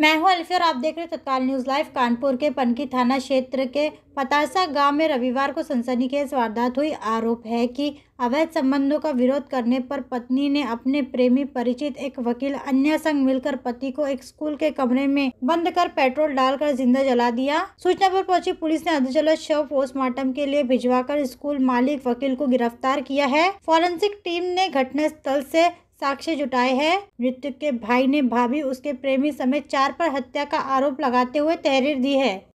मैं हूं अल्फी और आप देख रहे हो तत्काल न्यूज़ लाइव कानपुर के पनकी थाना क्षेत्र के पतासा गांव में रविवार को सनसनी के वारदात हुई आरोप है कि अवैध संबंधों का विरोध करने पर पत्नी ने अपने प्रेमी परिचित एक वकील अन्य संग मिलकर पति को एक स्कूल के कमरे में बंद कर पेट्रोल डालकर जिंदा जला दिया सूचना पर पहुंची पुलिस ने अधजलत शव पोस्टमार्टम के लिए भिजवाकर स्कूल मालिक वकील को गिरफ्तार किया है फॉरेंसिक टीम ने स्थल ऐसी साक्ष्य जुटाए हैं मृतक के भाई ने भाभी उसके प्रेमी समेत चार पर हत्या का आरोप लगाते हुए तहरीर दी है